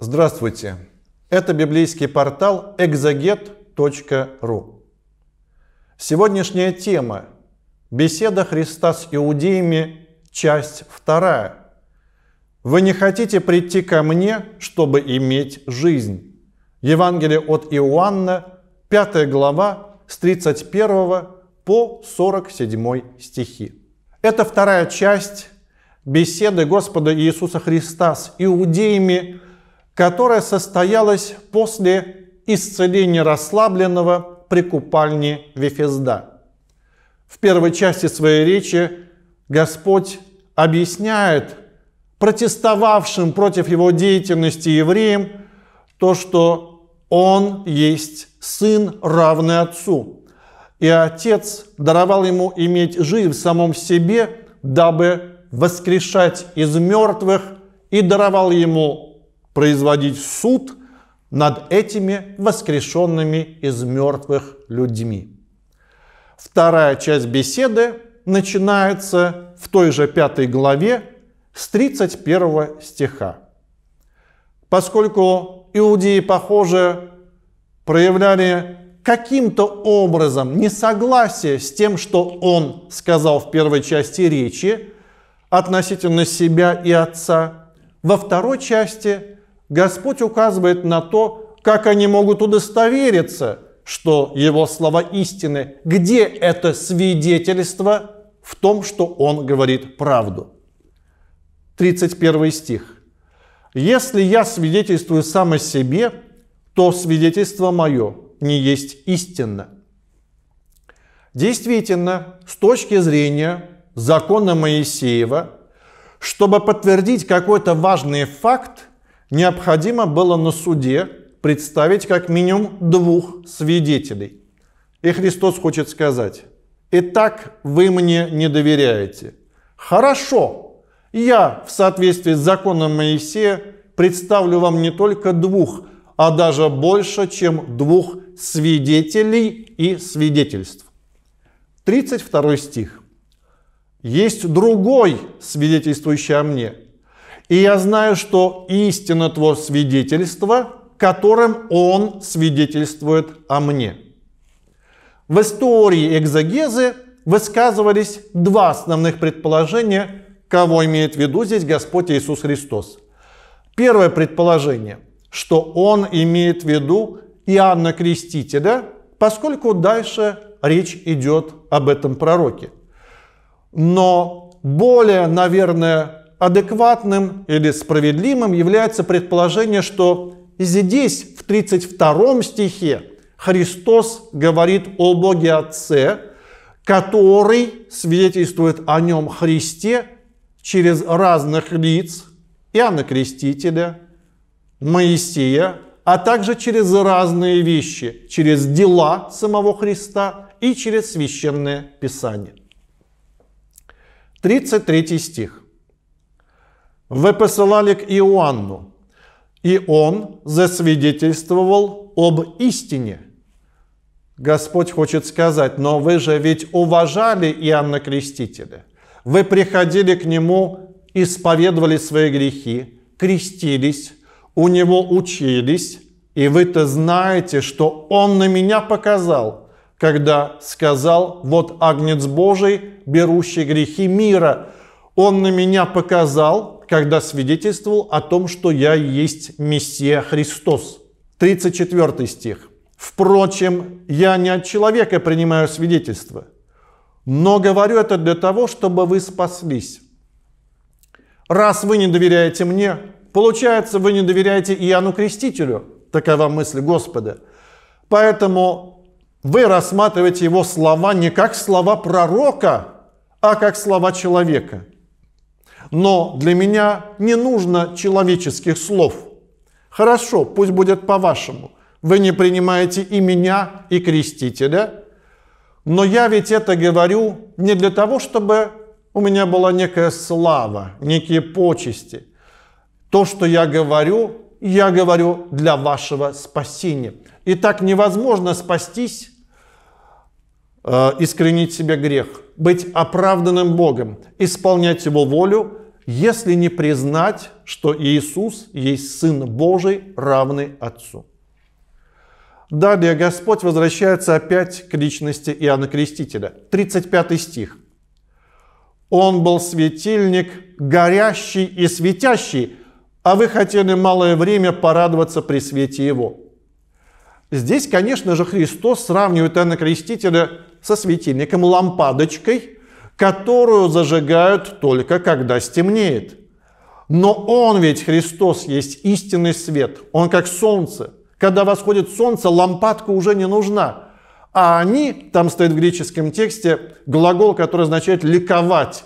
Здравствуйте! Это библейский портал exaget.ru. Сегодняшняя тема – беседа Христа с иудеями, часть вторая. «Вы не хотите прийти ко мне, чтобы иметь жизнь» Евангелие от Иоанна, 5 глава, с 31 по 47 стихи. Это вторая часть беседы Господа Иисуса Христа с иудеями, которая состоялась после исцеления расслабленного при купальне Вифезда. В первой части своей речи Господь объясняет протестовавшим против его деятельности евреям то, что он есть сын, равный отцу. И отец даровал ему иметь жизнь в самом себе, дабы воскрешать из мертвых, и даровал ему производить суд над этими воскрешенными из мертвых людьми. Вторая часть беседы начинается в той же пятой главе с 31 стиха. Поскольку иудеи, похоже, проявляли каким-то образом несогласие с тем, что он сказал в первой части речи относительно себя и отца, во второй части Господь указывает на то, как они могут удостовериться, что его слова истины. Где это свидетельство в том, что он говорит правду? 31 стих. «Если я свидетельствую сам о себе, то свидетельство мое не есть истинно». Действительно, с точки зрения закона Моисеева, чтобы подтвердить какой-то важный факт, необходимо было на суде представить как минимум двух свидетелей. И Христос хочет сказать, «Итак, вы мне не доверяете». Хорошо, я в соответствии с законом Моисея представлю вам не только двух, а даже больше, чем двух свидетелей и свидетельств. 32 стих. «Есть другой, свидетельствующий о мне, и я знаю, что истина Твое свидетельство, которым Он свидетельствует о мне. В истории экзогезы высказывались два основных предположения, кого имеет в виду здесь Господь Иисус Христос. Первое предположение, что Он имеет в виду Иоанна Крестителя, поскольку дальше речь идет об этом пророке. Но более, наверное, адекватным или справедливым является предположение, что здесь, в 32 стихе, Христос говорит о Боге Отце, который свидетельствует о нем Христе через разных лиц Иоанна Крестителя, Моисея, а также через разные вещи, через дела самого Христа и через священное Писание. 33 стих вы посылали к Иоанну, и он засвидетельствовал об истине. Господь хочет сказать, но вы же ведь уважали Иоанна Крестителя. Вы приходили к нему, исповедовали свои грехи, крестились, у него учились, и вы-то знаете, что он на меня показал, когда сказал, вот агнец Божий, берущий грехи мира. Он на меня показал, когда свидетельствовал о том, что я есть Мессия Христос. 34 стих. «Впрочем, я не от человека принимаю свидетельство, но говорю это для того, чтобы вы спаслись. Раз вы не доверяете мне, получается, вы не доверяете Иоанну Крестителю». Такова мысль Господа. Поэтому вы рассматриваете его слова не как слова пророка, а как слова человека – но для меня не нужно человеческих слов. Хорошо, пусть будет по-вашему. Вы не принимаете и меня, и крестителя, но я ведь это говорю не для того, чтобы у меня была некая слава, некие почести. То, что я говорю, я говорю для вашего спасения. И так невозможно спастись, э, искоренить себе грех, быть оправданным Богом, исполнять Его волю если не признать, что Иисус есть Сын Божий, равный Отцу. Далее Господь возвращается опять к личности Иоанна Крестителя. 35 стих. Он был светильник, горящий и светящий, а вы хотели малое время порадоваться при свете его. Здесь, конечно же, Христос сравнивает Иоанна Крестителя со светильником, лампадочкой – которую зажигают только когда стемнеет. Но Он ведь, Христос, есть истинный свет. Он как солнце. Когда восходит солнце, лампадка уже не нужна. А они, там стоит в греческом тексте глагол, который означает «ликовать».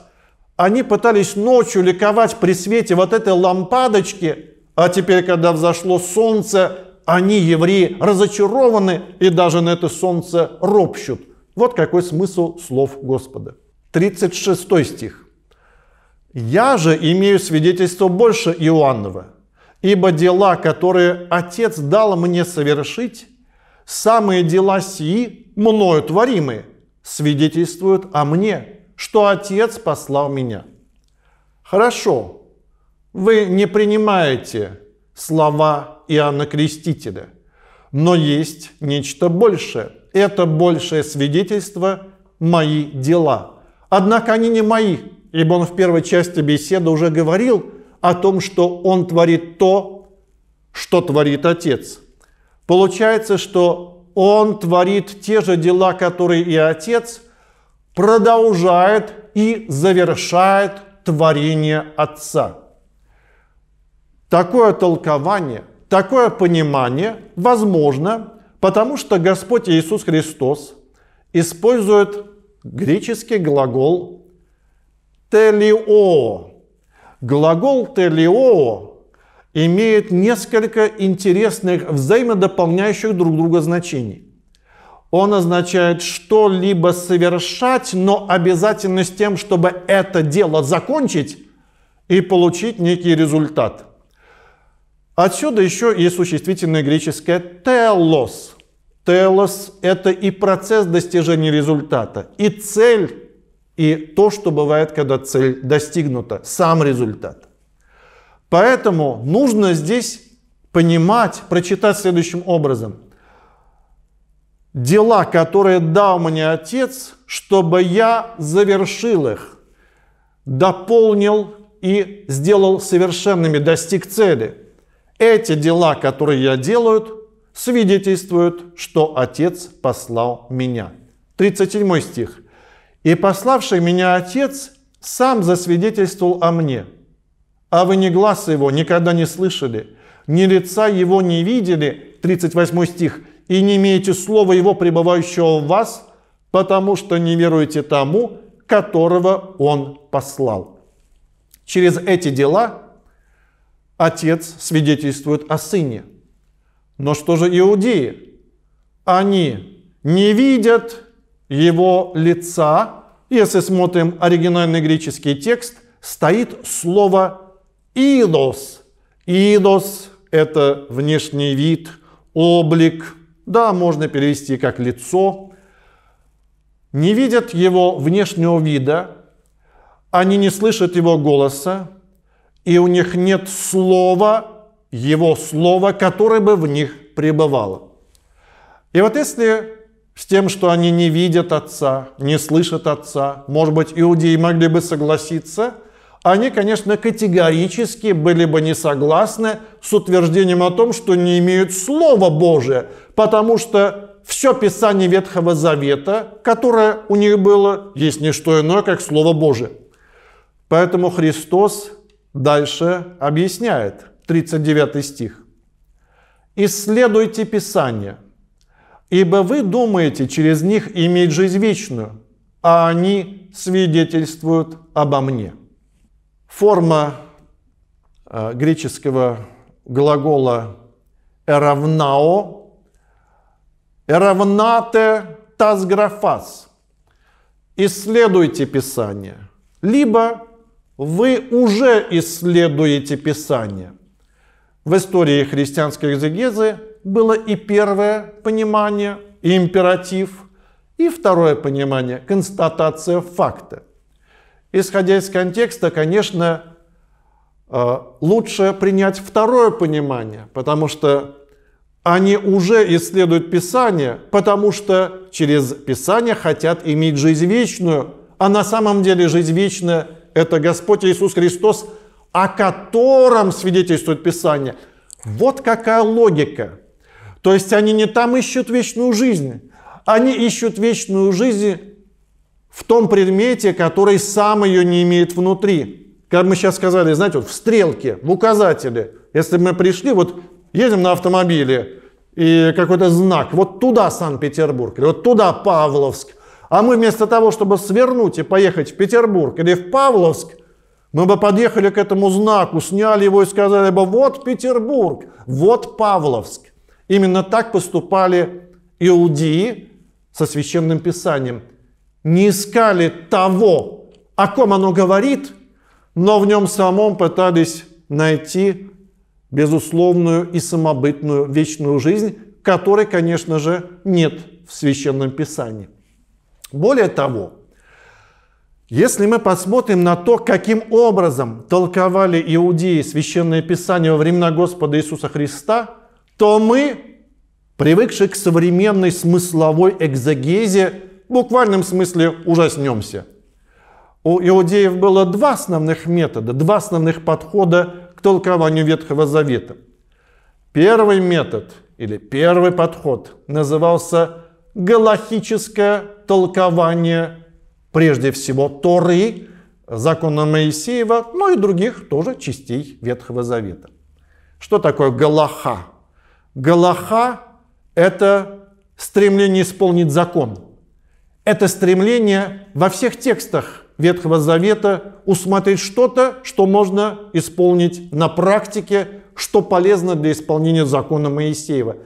Они пытались ночью ликовать при свете вот этой лампадочки, а теперь, когда взошло солнце, они, евреи, разочарованы и даже на это солнце ропщут. Вот какой смысл слов Господа. 36 стих. «Я же имею свидетельство больше Иоаннова, ибо дела, которые Отец дал мне совершить, самые дела сии, мною творимые, свидетельствуют о мне, что Отец послал меня». Хорошо, вы не принимаете слова Иоанна Крестителя, но есть нечто большее. Это большее свидетельство – мои дела – Однако они не мои, ибо он в первой части беседы уже говорил о том, что он творит то, что творит Отец. Получается, что он творит те же дела, которые и Отец, продолжает и завершает творение Отца. Такое толкование, такое понимание возможно, потому что Господь Иисус Христос использует Греческий глагол телио. Глагол телио имеет несколько интересных взаимодополняющих друг друга значений. Он означает что-либо совершать, но обязательно с тем, чтобы это дело закончить и получить некий результат. Отсюда еще и существительное греческое «телос», Телос – это и процесс достижения результата, и цель, и то, что бывает, когда цель достигнута, сам результат. Поэтому нужно здесь понимать, прочитать следующим образом. Дела, которые дал мне Отец, чтобы я завершил их, дополнил и сделал совершенными, достиг цели. Эти дела, которые я делаю, свидетельствуют, что Отец послал меня. 37 стих. «И пославший меня Отец сам засвидетельствовал о мне. А вы ни глаз его никогда не слышали, ни лица его не видели». 38 стих. «И не имеете слова его, пребывающего в вас, потому что не веруете тому, которого он послал». Через эти дела Отец свидетельствует о Сыне – но что же иудеи? Они не видят его лица. Если смотрим оригинальный греческий текст, стоит слово «идос». «Идос» — это внешний вид, облик. Да, можно перевести как «лицо». Не видят его внешнего вида, они не слышат его голоса, и у них нет слова его Слово, которое бы в них пребывало. И вот если с тем, что они не видят Отца, не слышат Отца, может быть, иудеи могли бы согласиться, они, конечно, категорически были бы не согласны с утверждением о том, что не имеют Слова Божия, потому что все Писание Ветхого Завета, которое у них было, есть не что иное, как Слово Божие. Поэтому Христос дальше объясняет – 39 стих. «Исследуйте Писание, ибо вы думаете через них иметь жизнь вечную, а они свидетельствуют обо мне». Форма э, греческого глагола «эравнао» «эравнате тазграфас» «исследуйте Писание», либо «вы уже исследуете Писание». В истории христианской экзегезы было и первое понимание, и императив, и второе понимание – констатация факта. Исходя из контекста, конечно, э, лучше принять второе понимание, потому что они уже исследуют Писание, потому что через Писание хотят иметь жизнь вечную, а на самом деле жизнь вечная – это Господь Иисус Христос – о котором свидетельствует Писание. Вот какая логика. То есть они не там ищут вечную жизнь, они ищут вечную жизнь в том предмете, который сам ее не имеет внутри. Как мы сейчас сказали, знаете, вот в стрелке, в указателе. Если мы пришли, вот едем на автомобиле, и какой-то знак, вот туда Санкт-Петербург, или вот туда Павловск. А мы вместо того, чтобы свернуть и поехать в Петербург или в Павловск, мы бы подъехали к этому знаку, сняли его и сказали бы, вот Петербург, вот Павловск. Именно так поступали иудеи со священным писанием. Не искали того, о ком оно говорит, но в нем самом пытались найти безусловную и самобытную вечную жизнь, которой, конечно же, нет в священном писании. Более того, если мы посмотрим на то, каким образом толковали иудеи Священное Писание во времена Господа Иисуса Христа, то мы, привыкшие к современной смысловой экзогезе, в буквальном смысле ужаснемся. У иудеев было два основных метода, два основных подхода к толкованию Ветхого Завета. Первый метод или первый подход назывался галахическое толкование прежде всего Торы, закона Моисеева, но ну и других тоже частей Ветхого Завета. Что такое Галаха? Галаха – это стремление исполнить закон. Это стремление во всех текстах Ветхого Завета усмотреть что-то, что можно исполнить на практике, что полезно для исполнения закона Моисеева.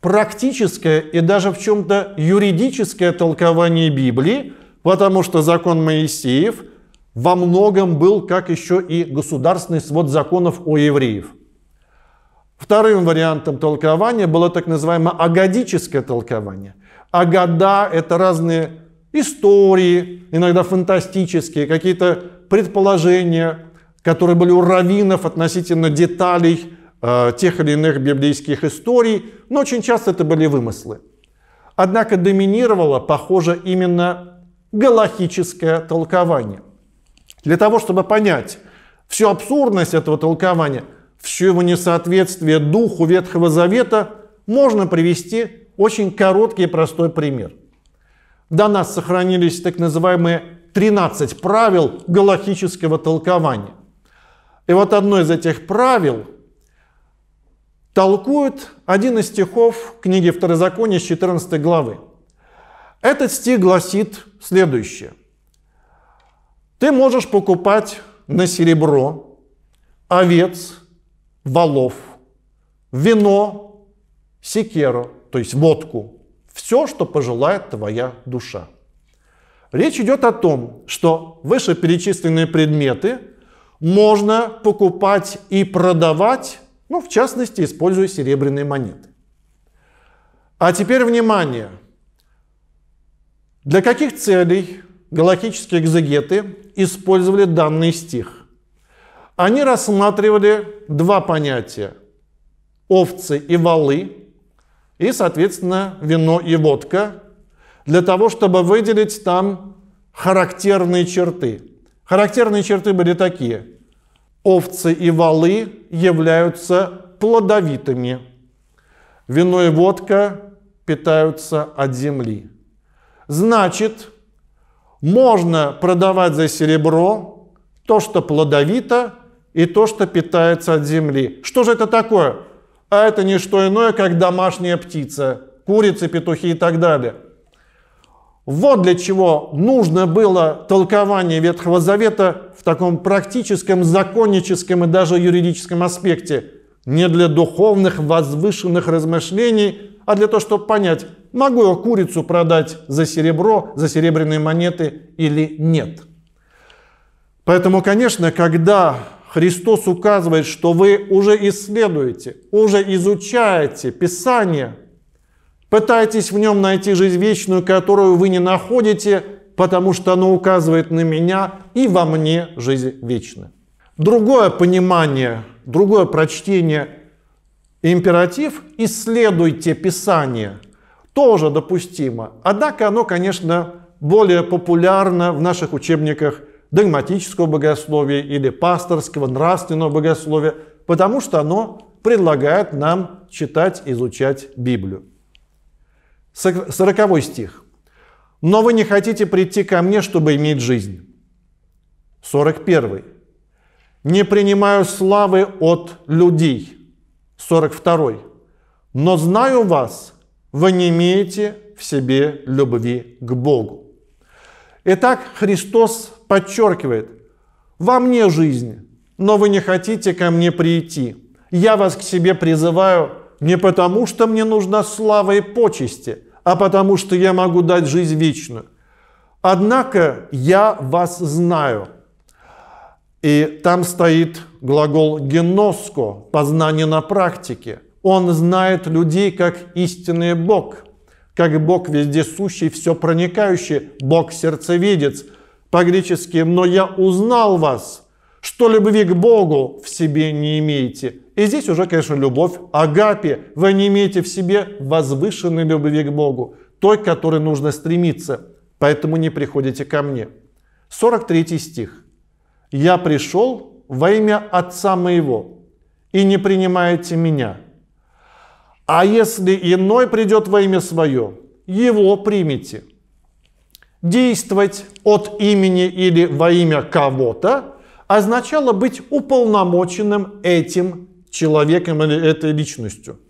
Практическое и даже в чем-то юридическое толкование Библии – Потому что закон Моисеев во многом был как еще и государственный свод законов о евреев. Вторым вариантом толкования было так называемое агадическое толкование. Агада – это разные истории, иногда фантастические, какие-то предположения, которые были у раввинов относительно деталей э, тех или иных библейских историй, но очень часто это были вымыслы. Однако доминировала, похоже, именно галахическое толкование. Для того, чтобы понять всю абсурдность этого толкования, все его несоответствие духу Ветхого Завета, можно привести очень короткий и простой пример. До нас сохранились так называемые 13 правил галахического толкования. И вот одно из этих правил толкует один из стихов книги Второзакония с 14 главы – этот стих гласит следующее. Ты можешь покупать на серебро овец, волов, вино, секеру, то есть водку, все, что пожелает твоя душа. Речь идет о том, что вышеперечисленные предметы можно покупать и продавать, ну, в частности, используя серебряные монеты. А теперь внимание – для каких целей галактические экзегеты использовали данный стих? Они рассматривали два понятия – овцы и валы, и, соответственно, вино и водка, для того, чтобы выделить там характерные черты. Характерные черты были такие. Овцы и валы являются плодовитыми. Вино и водка питаются от земли. Значит, можно продавать за серебро то, что плодовито, и то, что питается от земли. Что же это такое? А это не что иное, как домашняя птица, курицы, петухи и так далее. Вот для чего нужно было толкование Ветхого Завета в таком практическом, законническом и даже юридическом аспекте – не для духовных возвышенных размышлений, а для того, чтобы понять, могу я курицу продать за серебро, за серебряные монеты или нет. Поэтому, конечно, когда Христос указывает, что вы уже исследуете, уже изучаете Писание, пытаетесь в нем найти жизнь вечную, которую вы не находите, потому что оно указывает на меня и во мне жизнь вечная. Другое понимание Другое прочтение императив «исследуйте Писание» тоже допустимо. Однако оно, конечно, более популярно в наших учебниках догматического богословия или пасторского, нравственного богословия, потому что оно предлагает нам читать, изучать Библию. Сороковой стих. «Но вы не хотите прийти ко мне, чтобы иметь жизнь». 41 не принимаю славы от людей. 42. Но знаю вас, вы не имеете в себе любви к Богу. Итак, Христос подчеркивает, во мне жизнь, но вы не хотите ко мне прийти. Я вас к себе призываю не потому, что мне нужна слава и почести, а потому, что я могу дать жизнь вечную. Однако я вас знаю – и там стоит глагол «геноско» – познание на практике. Он знает людей как истинный Бог, как Бог вездесущий, все проникающий, Бог-сердцевидец. По-гречески «но я узнал вас», что любви к Богу в себе не имеете. И здесь уже, конечно, любовь агапи. Вы не имеете в себе возвышенной любви к Богу, той, к которой нужно стремиться. Поэтому не приходите ко мне. 43 стих. «Я пришел во имя Отца моего, и не принимаете меня. А если иной придет во имя свое, его примите». Действовать от имени или во имя кого-то означало быть уполномоченным этим человеком или этой личностью.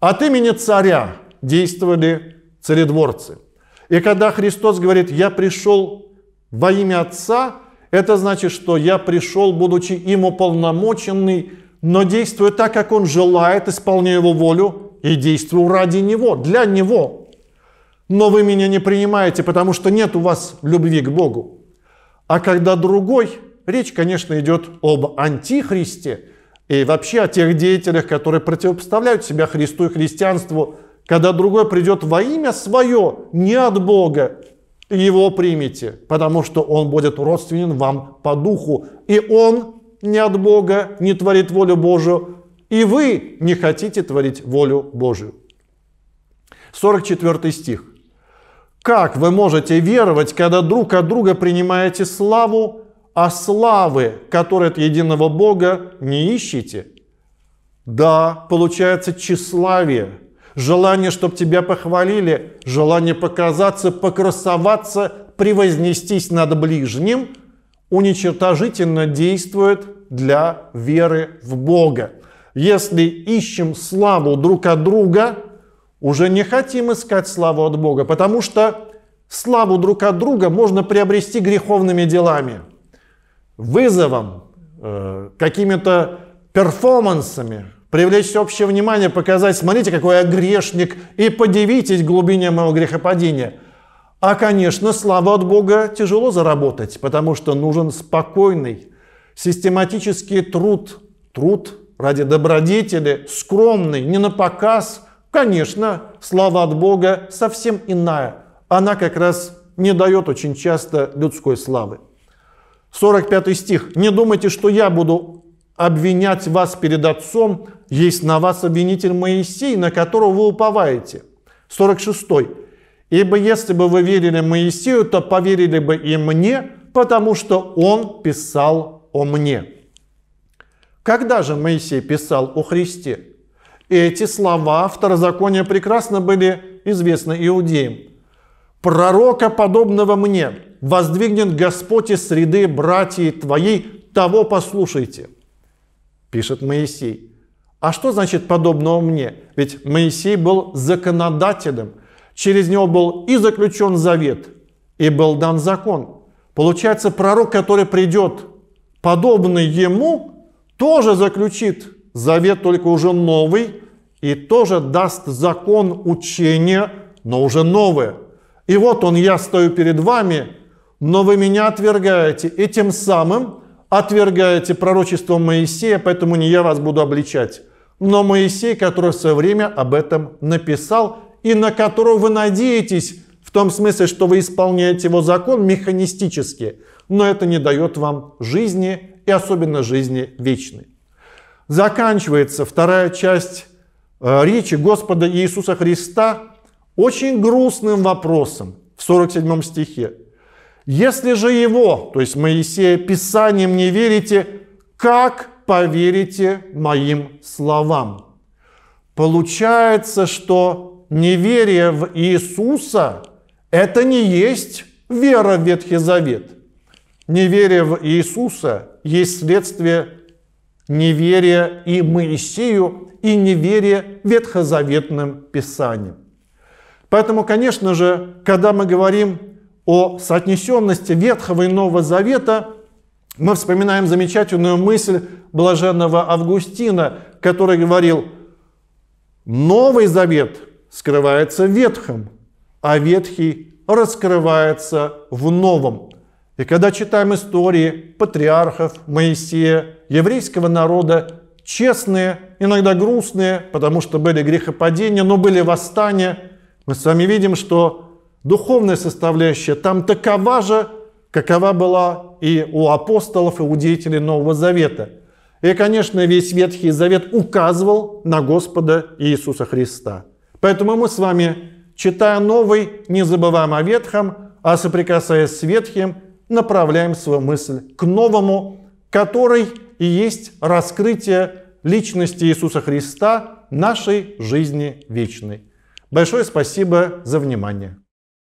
От имени царя действовали царедворцы. И когда Христос говорит, я пришел во имя Отца, это значит, что я пришел, будучи им уполномоченный, но действую так, как он желает, исполняю его волю и действую ради него, для него. Но вы меня не принимаете, потому что нет у вас любви к Богу. А когда другой, речь, конечно, идет об антихристе и вообще о тех деятелях, которые противопоставляют себя Христу и христианству, когда другой придет во имя свое, не от Бога, его примете, потому что он будет родственен вам по духу, и он не от Бога не творит волю Божию, и вы не хотите творить волю Божию. 44 стих. Как вы можете веровать, когда друг от друга принимаете славу, а славы, которые от единого Бога, не ищете? Да, получается тщеславие – желание, чтобы тебя похвалили, желание показаться, покрасоваться, превознестись над ближним, уничтожительно действует для веры в Бога. Если ищем славу друг от друга, уже не хотим искать славу от Бога, потому что славу друг от друга можно приобрести греховными делами, вызовом, э, какими-то перформансами, привлечь общее внимание, показать, смотрите, какой я грешник, и подивитесь глубине моего грехопадения. А, конечно, слава от Бога тяжело заработать, потому что нужен спокойный, систематический труд, труд ради добродетели, скромный, не на показ. Конечно, слава от Бога совсем иная. Она как раз не дает очень часто людской славы. 45 стих. «Не думайте, что я буду обвинять вас перед Отцом, есть на вас обвинитель Моисей, на которого вы уповаете. 46. Ибо если бы вы верили Моисею, то поверили бы и мне, потому что он писал о мне. Когда же Моисей писал о Христе? Эти слова второзакония прекрасно были известны иудеям. «Пророка, подобного мне, воздвигнет Господь из среды братьей твоей, того послушайте» пишет Моисей. А что значит подобного мне? Ведь Моисей был законодателем. Через него был и заключен завет, и был дан закон. Получается, пророк, который придет, подобный ему, тоже заключит завет, только уже новый, и тоже даст закон учения, но уже новое. И вот он, я стою перед вами, но вы меня отвергаете, и тем самым отвергаете пророчество Моисея, поэтому не я вас буду обличать, но Моисей, который все время об этом написал и на которого вы надеетесь, в том смысле, что вы исполняете его закон механистически, но это не дает вам жизни и особенно жизни вечной. Заканчивается вторая часть э, речи Господа Иисуса Христа очень грустным вопросом в 47 стихе. Если же его, то есть Моисея, писанием не верите, как поверите моим словам? Получается, что неверие в Иисуса – это не есть вера в Ветхий Завет. Неверие в Иисуса есть следствие неверия и Моисею, и неверия ветхозаветным писаниям. Поэтому, конечно же, когда мы говорим о соотнесенности Ветхого и Нового Завета мы вспоминаем замечательную мысль блаженного Августина, который говорил, Новый Завет скрывается в Ветхом, а Ветхий раскрывается в Новом. И когда читаем истории патриархов, Моисея, еврейского народа, честные, иногда грустные, потому что были грехопадения, но были восстания, мы с вами видим, что духовная составляющая там такова же, какова была и у апостолов, и у деятелей Нового Завета. И, конечно, весь Ветхий Завет указывал на Господа Иисуса Христа. Поэтому мы с вами, читая Новый, не забываем о Ветхом, а соприкасаясь с Ветхим, направляем свою мысль к Новому, который и есть раскрытие личности Иисуса Христа нашей жизни вечной. Большое спасибо за внимание.